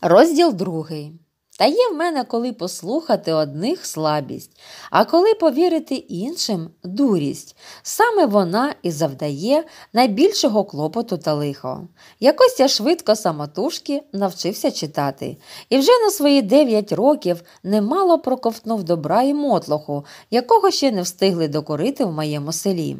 Розділ другий. Та є в мене коли послухати одних слабість, а коли повірити іншим дурість. Саме вона і завдає найбільшого клопоту та лихо. Якось я швидко самотужки навчився читати, і вже на свої 9 років немало проковтнув добра і мотлоху, якого ще не встигли докорити в моєму селі.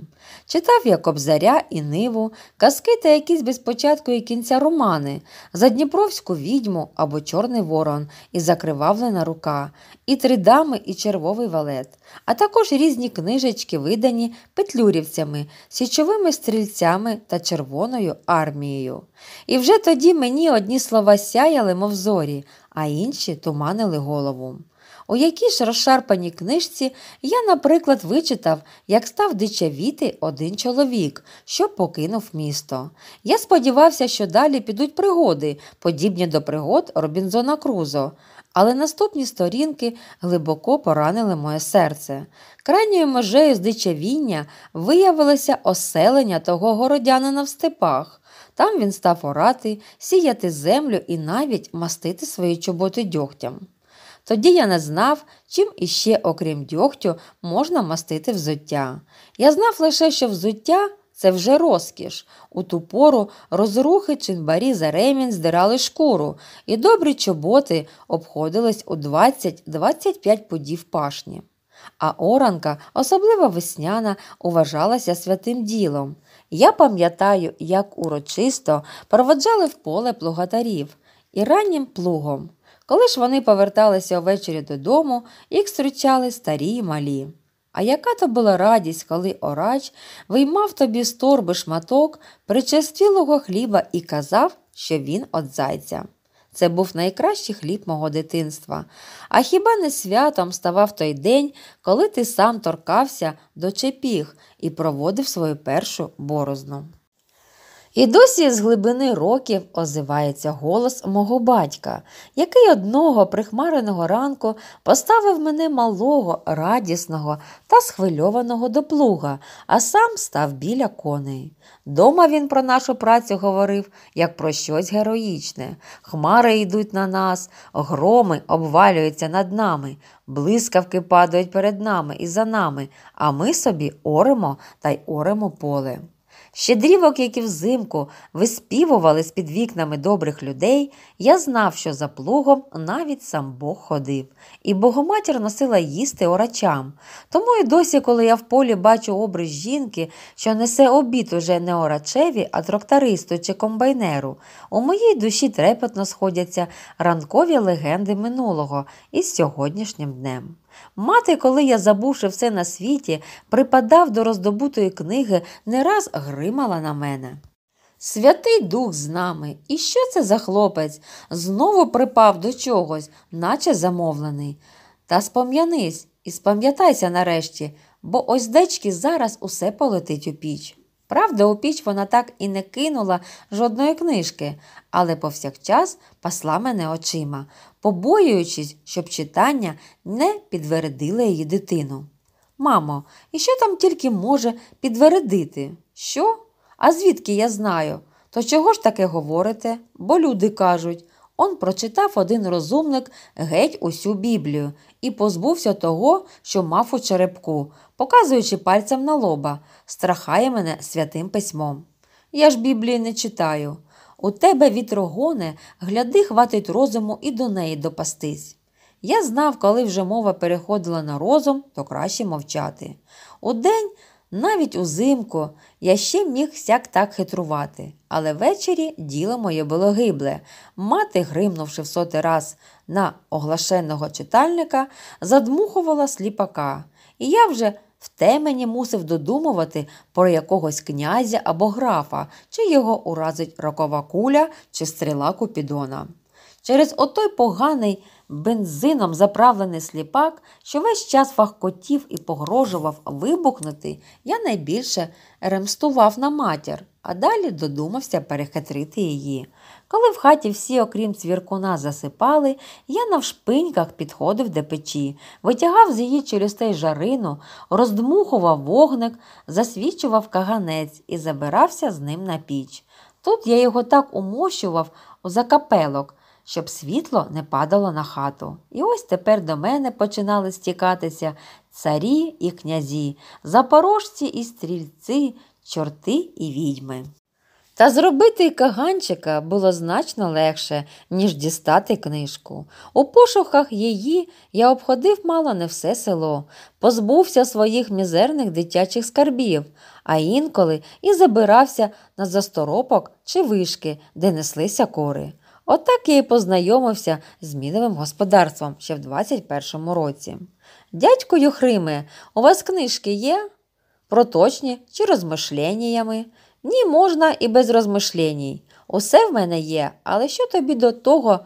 Читав я кобзаря і ниву, казки та якісь без початку і кінця романи, за Дніпровську відьму або Чорний Ворон. із закривавлена рука, і три дами, і червовий валет, а також різні книжечки, видані петлюрівцями, січовими стрільцями та Червоною армією. І вже тоді мені одні слова сяяли, мов зорі, а інші туманили голову. У якій ж розшарпаній книжці я, наприклад, вичитав, як став дичавіти один чоловік, що покинув місто. Я сподівався, що далі підуть пригоди, подібні до пригод Робінзона Крузо але наступні сторінки глибоко поранили моє серце. Крайньою межею здичавіння виявилося оселення того городянина в степах. Там він став орати, сіяти землю і навіть мастити свої чоботи дьогтям. Тоді я не знав, чим іще, окрім дьогтю, можна мастити взуття. Я знав лише, що взуття це вже розкіш. У ту пору розрухи чинбарі за ремінь здирали шкуру, і добрі чоботи обходились у 20-25 подів пашні. А оранка, особливо весняна, уважалася святим ділом. Я пам'ятаю, як урочисто проводжали в поле плугатарів і раннім плугом. Коли ж вони поверталися увечері додому, їх зустрічали старі й малі. А яка то була радість, коли Орач виймав тобі з торби шматок причастілого хліба і казав, що він от зайця. Це був найкращий хліб мого дитинства. А хіба не святом ставав той день, коли ти сам торкався до чепіг і проводив свою першу борозну? І досі з глибини років озивається голос мого батька, який одного прихмареного ранку поставив мене малого, радісного та схвильованого до плуга, а сам став біля коней. Дома він про нашу працю говорив як про щось героїчне. Хмари йдуть на нас, громи обвалюються над нами, блискавки падають перед нами і за нами, а ми собі оримо та й оримо поле. Щедрівок, які взимку виспівували з під вікнами добрих людей, я знав, що за плугом навіть сам Бог ходив, і богоматір носила їсти орачам. Тому і досі, коли я в полі бачу образ жінки, що несе обід уже не орачеві, а трактаристу чи комбайнеру, у моїй душі трепетно сходяться ранкові легенди минулого із сьогоднішнім днем. Мати, коли я, забувши все на світі, припадав до роздобутої книги, не раз гримала на мене. Святий Дух з нами. І що це за хлопець? Знову припав до чогось, наче замовлений. Та спом'янись і спам'ятайся нарешті, бо ось дечки зараз усе полетить у піч. Правда, у піч вона так і не кинула жодної книжки, але повсякчас пасла мене очима, побоюючись, щоб читання не підвередило її дитину. Мамо, і що там тільки може підвередити? Що? А звідки я знаю? То чого ж таке говорите? Бо люди кажуть, Он прочитав один розумник геть усю Біблію і позбувся того, що мав у черепку, показуючи пальцем на лоба, страхає мене святим письмом. Я ж Біблії не читаю. У тебе вітрогоне, гляди, хватить розуму і до неї допастись. Я знав, коли вже мова переходила на розум, то краще мовчати. Удень навіть узимку я ще міг сяк так хитрувати, але ввечері діло моє було гибле. Мати, гримнувши в сотий раз на оглашеного читальника, задмухувала сліпака, і я вже в темені мусив додумувати про якогось князя або графа, чи його уразить рокова куля чи стріла купідона. Через отой поганий бензином заправлений сліпак, що весь час фахкотів і погрожував вибухнути, я найбільше ремстував на матір, а далі додумався перехитрити її. Коли в хаті всі, окрім цвіркуна, засипали, я на вшпиньках підходив до печі, витягав з її через тей жарину, роздмухував вогник, засвічував каганець і забирався з ним на піч. Тут я його так умощував у закапелок, щоб світло не падало на хату. І ось тепер до мене починали стікатися царі і князі, запорожці і стрільці, чорти і відьми. Та зробити каганчика було значно легше, ніж дістати книжку. У пошуках її я обходив мало не все село, позбувся своїх мізерних дитячих скарбів, а інколи і забирався на засторопок чи вишки, де неслися кори. Отак я і познайомився з міновим господарством ще в 21-му році. Дядько Юхриме, у вас книжки є? Проточні чи розмишленнями? Ні, можна і без розмишленій. Усе в мене є, але що тобі до того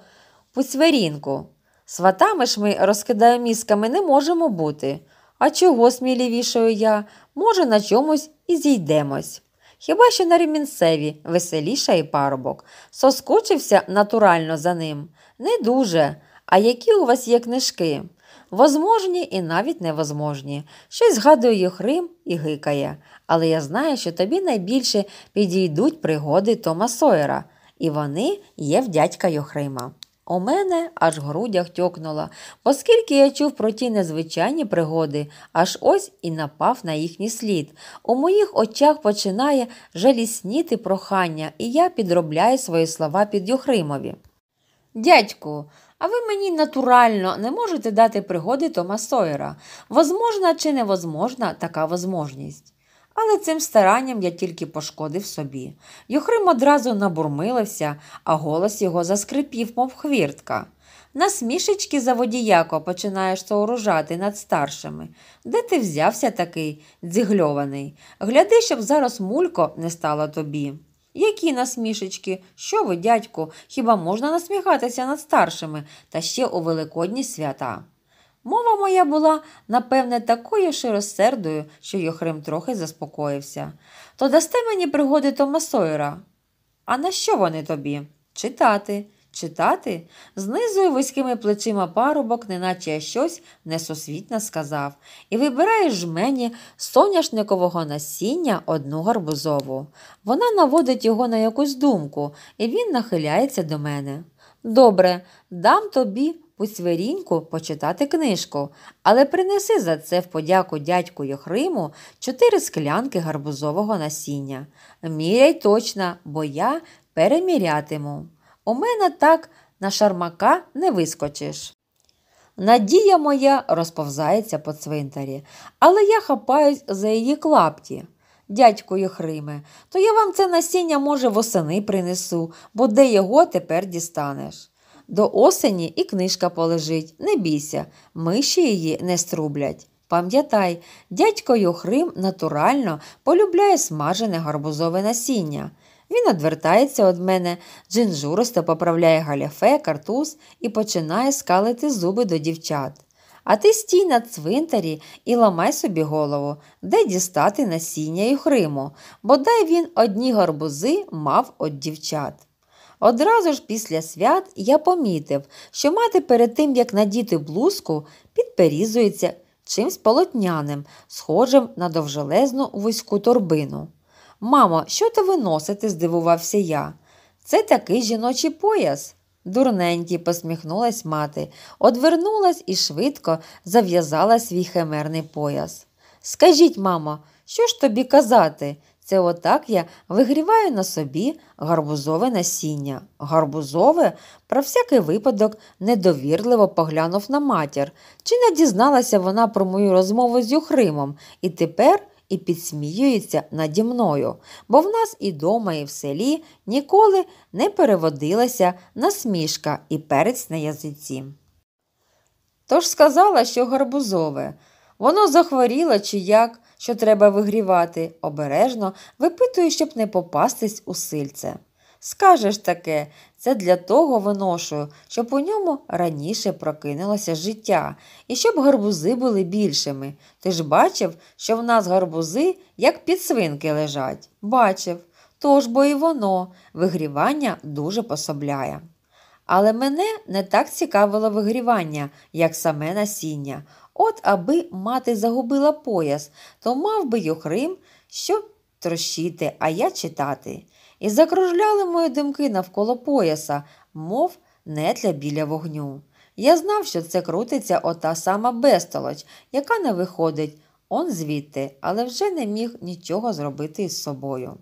пуцьверінку? Сватами ж ми розкидаю мізками не можемо бути. А чого, сміливішою я, може, на чомусь і зійдемось хіба що на ремінцеві, веселіша і парубок. Соскочився натурально за ним. Не дуже. А які у вас є книжки? Возможні і навіть невозможні. Щось згадує їх Рим і гикає. Але я знаю, що тобі найбільше підійдуть пригоди Тома Сойера, і вони є в дядька Йохрима. У мене аж грудях тьокнула, оскільки я чув про ті незвичайні пригоди, аж ось і напав на їхній слід. У моїх очах починає жалісніти прохання, і я підробляю свої слова під Юхримові. Дядьку, а ви мені натурально не можете дати пригоди Тома Сойера. Возможна чи невозможна така возможність? Але цим старанням я тільки пошкодив собі. Йохрим одразу набурмилився, а голос його заскрипів, мов хвіртка. Насмішечки за водіяко починаєш сооружати над старшими. Де ти взявся такий дзігльований? Гляди, щоб зараз мулько не стало тобі. Які насмішечки? Що ви, дядьку, хіба можна насміхатися над старшими та ще у великодні свята? Мова моя була, напевне, такою широсердою, що Йохрим трохи заспокоївся. То дасте мені пригоди Тома Сойера?» А на що вони тобі? Читати, читати? Знизує вузькими плечима парубок, неначе я щось несусвітно сказав, і вибираєш мені соняшникового насіння одну гарбузову. Вона наводить його на якусь думку, і він нахиляється до мене. Добре, дам тобі Посвирінько почитати книжку, але принеси за це в подяку дядьку Йохриму чотири склянки гарбузового насіння. Міряй точно, бо я перемірятиму. У мене так на шармака не вискочиш. Надія моя розповзається по цвинтарі, але я хапаюсь за її клапті. Дядьку Йохриме, то я вам це насіння, може, восени принесу, бо де його тепер дістанеш. До осені і книжка полежить, не бійся, миші її не струблять. Пам'ятай, дядько Йохрим натурально полюбляє смажене гарбузове насіння. Він одвертається від мене, джинжуристо поправляє галяфе, картуз і починає скалити зуби до дівчат. А ти стій на цвинтарі і ламай собі голову, де дістати насіння і хриму, бодай він одні гарбузи мав от дівчат. Одразу ж після свят я помітив, що мати перед тим, як надіти блузку, підперізується чимсь полотняним, схожим на довжелезну вузьку торбину. Мамо, що ти виносите? здивувався я. Це такий жіночий пояс. Дурненький, посміхнулась мати, одвернулась і швидко зав'язала свій химерний пояс. Скажіть, мамо, що ж тобі казати? Це отак я вигріваю на собі гарбузове насіння. Гарбузове, про всякий випадок, недовірливо поглянув на матір. Чи не дізналася вона про мою розмову з Юхримом і тепер і підсміюється наді мною, бо в нас і дома, і в селі ніколи не переводилася насмішка і перець на язиці. Тож сказала, що гарбузове. Воно захворіло чи як що треба вигрівати, обережно випитую, щоб не попастись у сильце. Скажеш таке, це для того виношую, щоб у ньому раніше прокинулося життя і щоб гарбузи були більшими. Ти ж бачив, що в нас гарбузи, як під свинки лежать? Бачив. Тож бо і воно вигрівання дуже пособляє. Але мене не так цікавило вигрівання, як саме насіння. От аби мати загубила пояс, то мав би Йохрим, щоб трощити, а я читати. І закружляли мої думки навколо пояса, мов нетля біля вогню. Я знав, що це крутиться ота сама безтолоч, яка не виходить он звідти, але вже не міг нічого зробити із собою.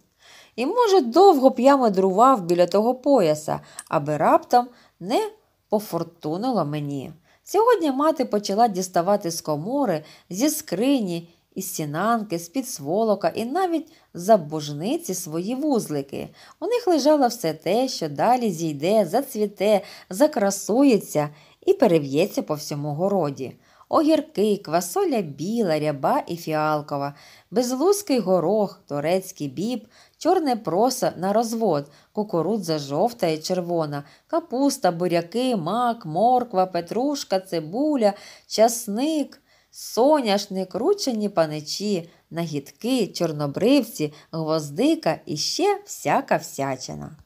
І, може, довго б я медрував біля того пояса, аби раптом не пофортунило мені. Сьогодні мати почала діставати з комори, зі скрині, із сінанки, з під сволока і навіть за божниці свої вузлики. У них лежало все те, що далі зійде, зацвіте, закрасується і перев'ється по всьому городі огірки, квасоля біла, ряба і фіалкова, безлузкий горох, турецький біб, чорне проса на розвод, кукурудза жовта і червона, капуста, буряки, мак, морква, петрушка, цибуля, часник, соняшник, ручені паничі, нагідки, чорнобривці, гвоздика і ще всяка всячина.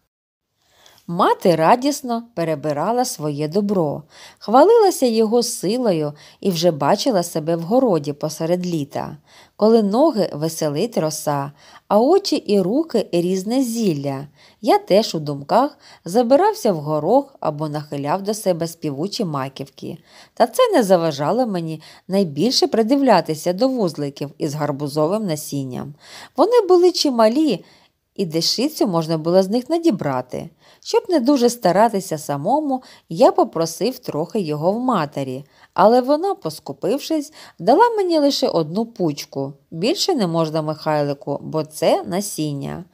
Мати радісно перебирала своє добро, хвалилася його силою і вже бачила себе в городі посеред літа, коли ноги веселить роса, а очі і руки різне зілля. Я теж у думках забирався в горох або нахиляв до себе співучі маківки, та це не заважало мені найбільше придивлятися до вузликів із гарбузовим насінням. Вони були чималі і дешицю можна було з них надібрати. Щоб не дуже старатися самому, я попросив трохи його в матері, але вона, поскупившись, дала мені лише одну пучку. Більше не можна Михайлику, бо це насіння.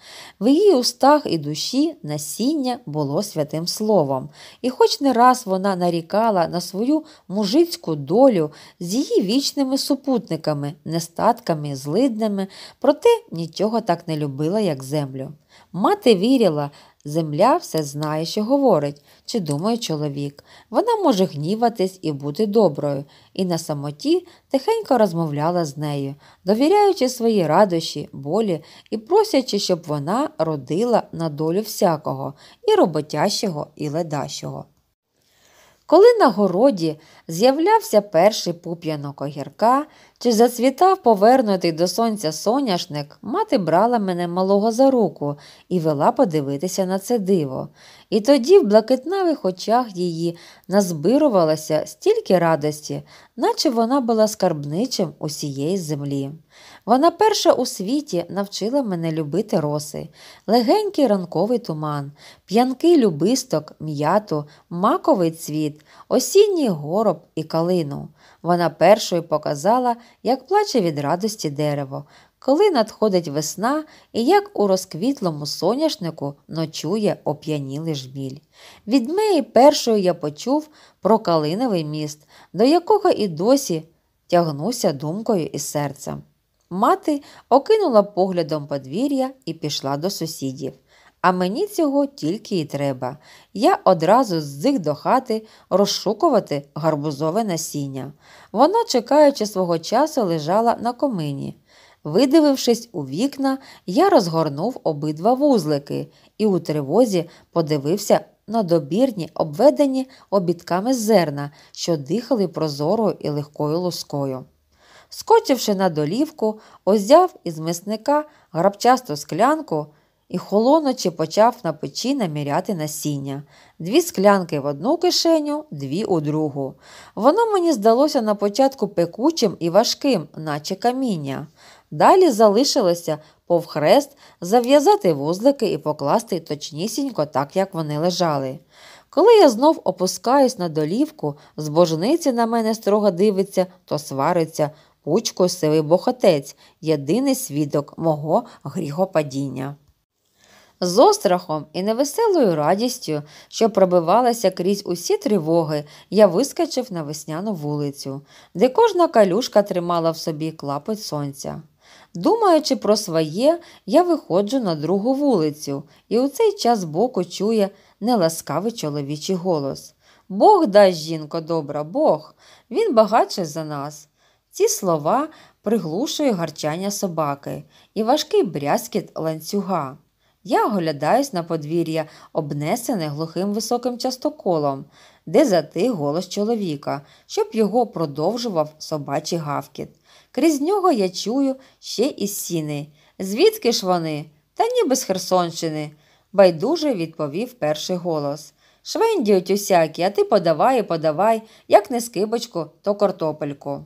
В її устах і душі насіння було святим словом, і хоч не раз вона нарікала на свою мужицьку долю з її вічними супутниками, нестатками, злидними, проте нічого так не любила, як землю. Мати вірила, Земля все знає, що говорить, чи думає чоловік. Вона може гніватись і бути доброю, і на самоті тихенько розмовляла з нею, довіряючи свої радощі, болі і просячи, щоб вона родила на долю всякого, і роботящого, і ледащого. Коли на городі з'являвся перший пуп'янок огірка чи зацвітав повернутий до сонця соняшник, мати брала мене малого за руку і вела подивитися на це диво. І тоді в блакитнавих очах її назбирувалося стільки радості, наче вона була скарбничем усієї землі. Вона перша у світі навчила мене любити роси, легенький ранковий туман, п'янкий любисток, м'яту, маковий цвіт, осінній гороб і калину. Вона першою показала, як плаче від радості дерево, коли надходить весна і як у розквітлому соняшнику ночує оп'янілий жміль. Від неї першою я почув про калиновий міст, до якого і досі тягнуся думкою і серцем. Мати окинула поглядом подвір'я і пішла до сусідів. А мені цього тільки й треба. Я одразу здих до хати розшукувати гарбузове насіння. Вона, чекаючи свого часу, лежала на комині. Видивившись у вікна, я розгорнув обидва вузлики і у тривозі подивився на добірні, обведені обідками зерна, що дихали прозорою і легкою лускою скочивши на долівку, озяв із мисника грабчасту склянку і холоночі почав на печі наміряти насіння, дві склянки в одну кишеню, дві у другу. Воно мені здалося на початку пекучим і важким, наче каміння. Далі залишилося повхрест зав'язати вузлики і покласти точнісінько, так як вони лежали. Коли я знов опускаюсь на долівку, з божниці на мене строго дивиться, то свариться, Пучко сивий бохотець, єдиний свідок мого гріхопадіння. З острахом і невеселою радістю, що пробивалася крізь усі тривоги, я вискочив на весняну вулицю, де кожна калюшка тримала в собі клапоть сонця. Думаючи про своє, я виходжу на другу вулицю, і у цей час боку чує неласкавий чоловічий голос Бог дасть, жінко, добра, Бог, він багатший за нас. Ці слова приглушує гарчання собаки і важкий брязкіт ланцюга. Я оглядаюсь на подвір'я, обнесене глухим високим частоколом, де затих голос чоловіка, щоб його продовжував собачий гавкіт. Крізь нього я чую ще і сіни. Звідки ж вони? Та ніби з Херсонщини, байдуже відповів перший голос. Швендіють усякі, а ти подавай і подавай, як не скибочку, то картопельку.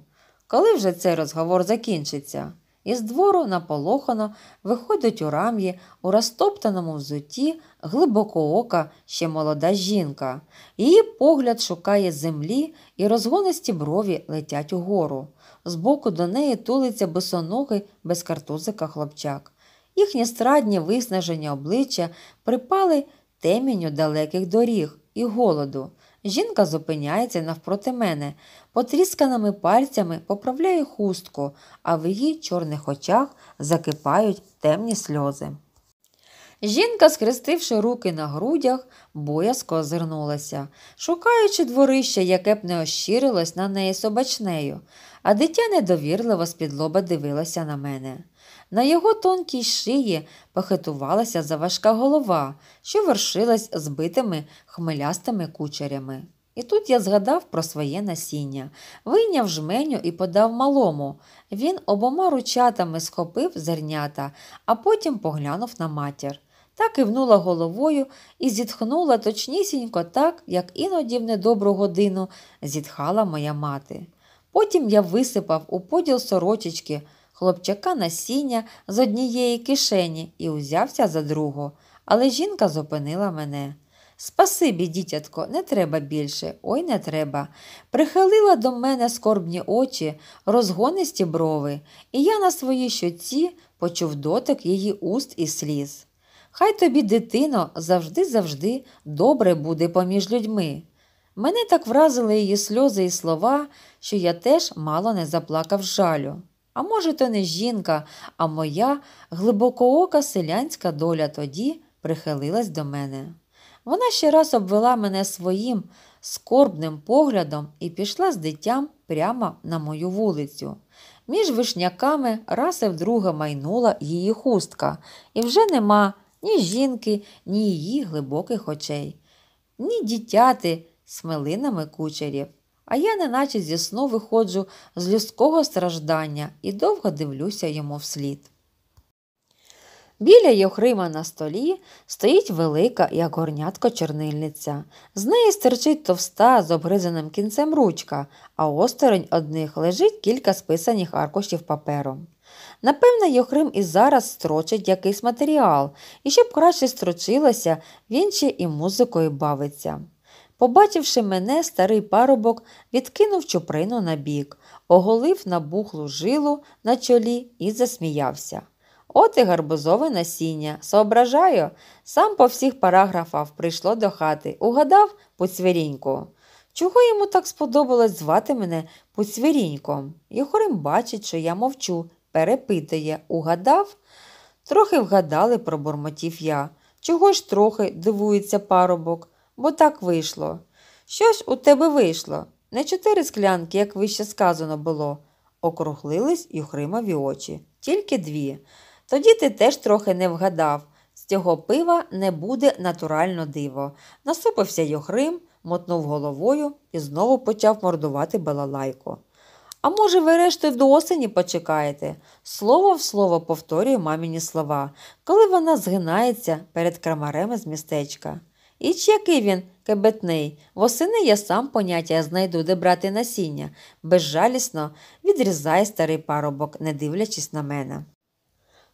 Коли вже цей розговор закінчиться? Із двору наполохано виходить у рам'ї у розтоптаному взуті глибокоока ще молода жінка. Її погляд шукає землі і розгонисті брові летять угору. Збоку до неї тулиться босоногий без картузика хлопчак. Їхні страдні виснажені обличчя припали темінню далеких доріг і голоду. Жінка зупиняється навпроти мене, потрісканими пальцями поправляє хустку, а в її чорних очах закипають темні сльози. Жінка, схрестивши руки на грудях, боязко озирнулася, шукаючи дворище, яке б не ощирилось на неї собачнею, а дитя недовірливо з-під лоба дивилося на мене. На його тонкій шиї похитувалася заважка голова, що вершилась збитими хмелястими кучерями. І тут я згадав про своє насіння, вийняв жменю і подав малому. Він обома ручатами схопив зернята, а потім поглянув на матір. Та кивнула головою і зітхнула точнісінько так, як іноді в недобру годину зітхала моя мати. Потім я висипав у поділ сорочечки хлопчака насіння з однієї кишені і узявся за другу, але жінка зупинила мене. Спасибі, дітятко, не треба більше, ой не треба. Прихилила до мене скорбні очі, розгонисті брови, і я на своїй щоці почув дотик її уст і сліз. Хай тобі, дитино, завжди завжди добре буде поміж людьми. Мене так вразили її сльози і слова, що я теж мало не заплакав жалю. А може, то не жінка, а моя глибокоока селянська доля тоді прихилилась до мене. Вона ще раз обвела мене своїм скорбним поглядом і пішла з дитям прямо на мою вулицю. Між вишняками раз і вдруге майнула її хустка, і вже нема ні жінки, ні її глибоких очей, ні дітяти з кучерів. А я, неначе зі сну виходжу з людського страждання і довго дивлюся йому вслід. Біля Йохрима на столі стоїть велика, як горнятко чорнильниця. З неї стирчить товста з обгризаним кінцем ручка, а осторонь одних лежить кілька списаних аркушів папером. Напевне, Йохрим і зараз строчить якийсь матеріал, і щоб краще строчилося, він ще і музикою бавиться. Побачивши мене, старий парубок відкинув чуприну на бік, оголив набухлу жилу на чолі і засміявся. От і гарбузове насіння. Соображаю, сам по всіх параграфах прийшло до хати, угадав Пуцвіріньку. Чого йому так сподобалось звати мене Пуцвіріньком? Єхорим бачить, що я мовчу, перепитує, угадав? Трохи вгадали, пробурмотів я. Чого ж трохи, дивується парубок бо так вийшло. Щось у тебе вийшло? Не чотири склянки, як вище сказано було, округлились Юхримові очі, тільки дві. Тоді ти теж трохи не вгадав з цього пива не буде натурально диво. Насупився Йохрим, мотнув головою і знову почав мордувати балалайку. А може, ви рештою до осені почекаєте? Слово в слово повторюю маміні слова, коли вона згинається перед крамарем з містечка. Іч який він кебетний. Восени я сам поняття знайду, де брати насіння, безжалісно відрізає старий парубок, не дивлячись на мене.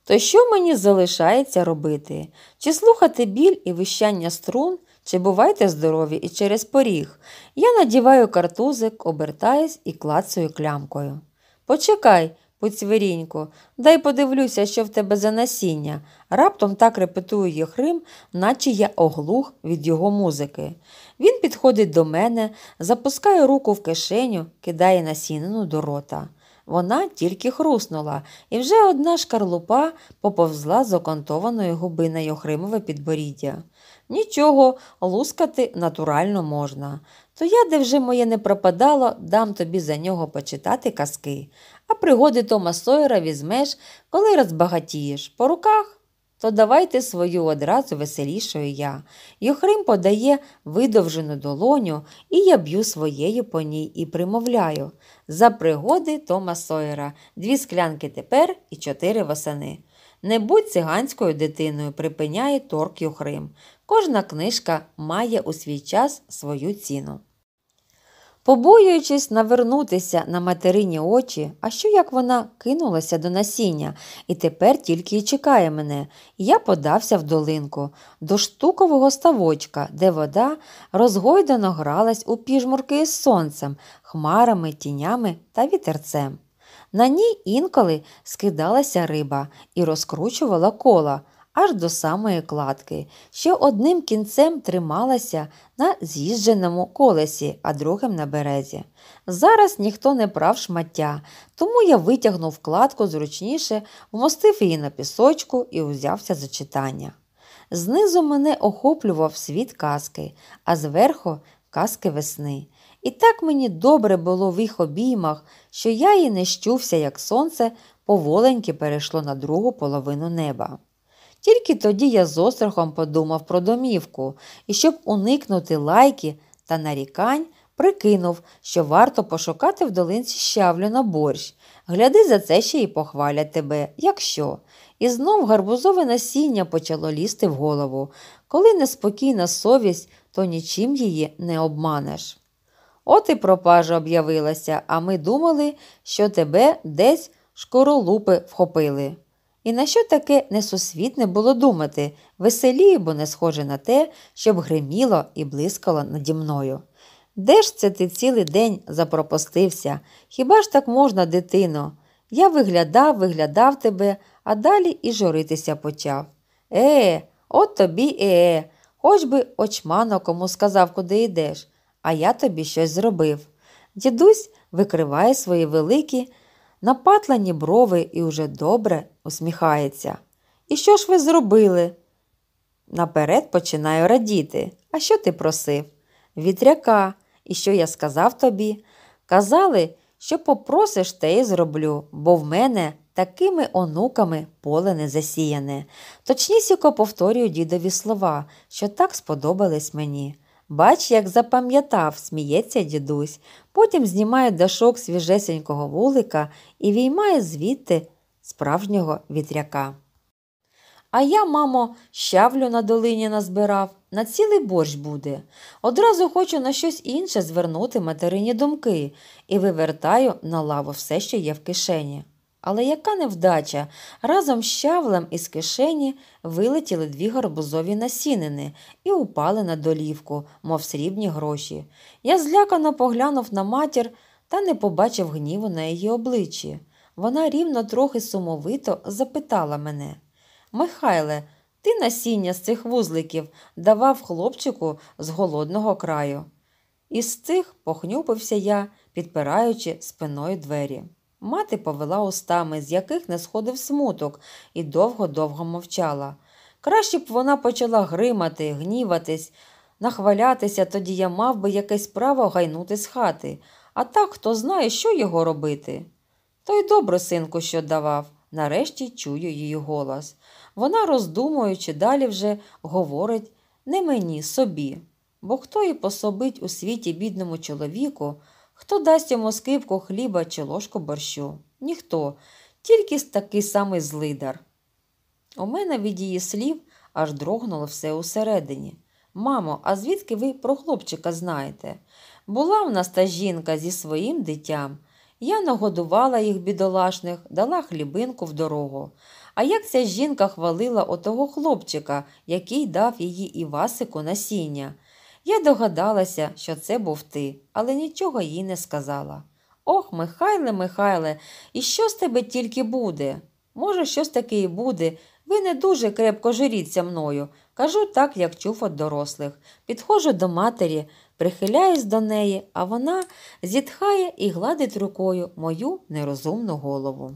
То що мені залишається робити? Чи слухати біль і вищання струн, чи бувайте здорові і через поріг? Я надіваю картузик, обертаюсь і клацаю клямкою. Почекай, Поцвірінько, дай подивлюся, що в тебе за насіння. Раптом так репетує їх наче я оглух від його музики. Він підходить до мене, запускає руку в кишеню, кидає насінину до рота. Вона тільки хруснула, і вже одна шкарлупа поповзла з окантованої губи на Йохримове підборіддя. Нічого, лускати натурально можна. То я, де вже моє не пропадало, дам тобі за нього почитати казки, а пригоди Тома Сойера візьмеш, коли розбагатієш по руках. То давайте свою одразу веселішою я. Йохрим подає видовжену долоню, і я б'ю своєю по ній і примовляю за пригоди Тома Сойера, дві склянки тепер і чотири восени. Не будь циганською дитиною, припиняє торк Йохрим. Кожна книжка має у свій час свою ціну. Побоюючись навернутися на материні очі, а що як вона кинулася до насіння і тепер тільки й чекає мене, я подався в долинку до штукового ставочка, де вода розгойдано гралась у піжмурки із сонцем, хмарами, тінями та вітерцем. На ній інколи скидалася риба і розкручувала кола аж до самої кладки, що одним кінцем трималася на з'їждженому колесі, а другим на березі. Зараз ніхто не прав шмаття, тому я витягнув кладку зручніше, вмостив її на пісочку і узявся за читання. Знизу мене охоплював світ казки, а зверху казки весни. І так мені добре було в їх обіймах, що я її не щувся, як сонце поволеньки перейшло на другу половину неба. Тільки тоді я з острахом подумав про домівку і, щоб уникнути лайки та нарікань, прикинув, що варто пошукати в долинці щавлю на борщ. Гляди за це ще й похвалять тебе, якщо. І знов гарбузове насіння почало лізти в голову. Коли неспокійна совість, то нічим її не обманеш. От і пропажа об'явилася, а ми думали, що тебе десь шкоролупи вхопили. І на що таке несусвітне було думати веселі, бо не схоже на те, щоб гриміло і блискало наді мною. Де ж це ти цілий день запропостився? Хіба ж так можна, дитино? Я виглядав, виглядав тебе, а далі і журитися почав. Е, от тобі е, е, хоч би очмано кому сказав, куди йдеш, а я тобі щось зробив. Дідусь викриває свої великі напатлені брови і уже добре усміхається. І що ж ви зробили? Наперед починаю радіти. А що ти просив? Вітряка, і що я сказав тобі? Казали, що попросиш, те й зроблю, бо в мене такими онуками поле не засіяне. Точнісіко повторюю дідові слова, що так сподобались мені. Бач, як запам'ятав, сміється дідусь, потім знімає дашок свіжесенького вулика і віймає звідти справжнього вітряка. А я, мамо, щавлю на долині назбирав, на цілий борщ буде. Одразу хочу на щось інше звернути материні думки і вивертаю на лаву все, що є в кишені. Але яка невдача? Разом з щавлем із кишені вилетіли дві гарбузові насінини і упали на долівку, мов срібні гроші. Я злякано поглянув на матір та не побачив гніву на її обличчі. Вона рівно трохи сумовито запитала мене Михайле, ти насіння з цих вузликів давав хлопчику з голодного краю. Із цих похнюпився я, підпираючи спиною двері. Мати повела устами, з яких не сходив смуток, і довго-довго мовчала. Краще б вона почала гримати, гніватись, нахвалятися, тоді я мав би якесь право гайнути з хати, а так хто знає, що його робити. Той добре синку, що давав, нарешті чую її голос. Вона, роздумуючи, далі вже говорить не мені, собі, бо хто і пособить у світі бідному чоловіку. Хто дасть йому скипку хліба чи ложку борщу? Ніхто, тільки такий самий злидар. У мене від її слів аж дрогнуло все усередині. Мамо, а звідки ви про хлопчика знаєте? Була в нас та жінка зі своїм дитям. Я нагодувала їх бідолашних, дала хлібинку в дорогу. А як ця жінка хвалила отого хлопчика, який дав її Івасику насіння? Я догадалася, що це був ти, але нічого їй не сказала. Ох, Михайле, Михайле, і що з тебе тільки буде? Може, щось таке і буде. Ви не дуже крепко жиріться мною. Кажу так, як чув от дорослих. Підходжу до матері, прихиляюсь до неї, а вона зітхає і гладить рукою мою нерозумну голову.